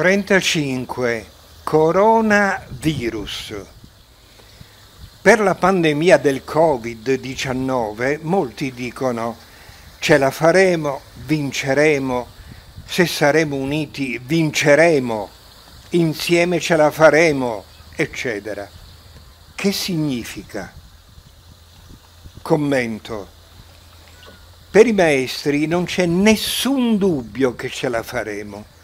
35 Coronavirus Per la pandemia del Covid-19 molti dicono ce la faremo, vinceremo, se saremo uniti vinceremo, insieme ce la faremo, eccetera. Che significa? Commento. Per i maestri non c'è nessun dubbio che ce la faremo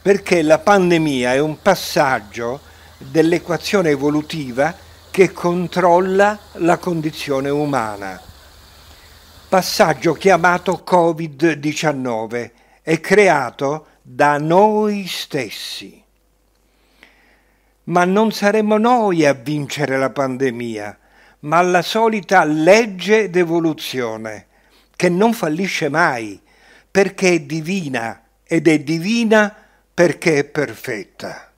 perché la pandemia è un passaggio dell'equazione evolutiva che controlla la condizione umana. Passaggio chiamato Covid-19 è creato da noi stessi. Ma non saremo noi a vincere la pandemia, ma la solita legge d'evoluzione, che non fallisce mai, perché è divina ed è divina perché è perfetta.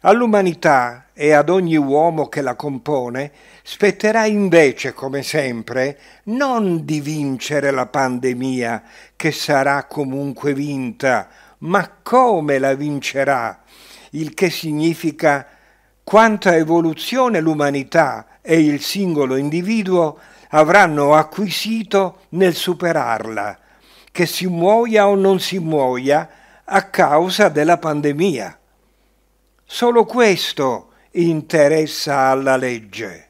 All'umanità e ad ogni uomo che la compone spetterà invece, come sempre, non di vincere la pandemia, che sarà comunque vinta, ma come la vincerà, il che significa quanta evoluzione l'umanità e il singolo individuo avranno acquisito nel superarla, che si muoia o non si muoia, a causa della pandemia. Solo questo interessa alla legge.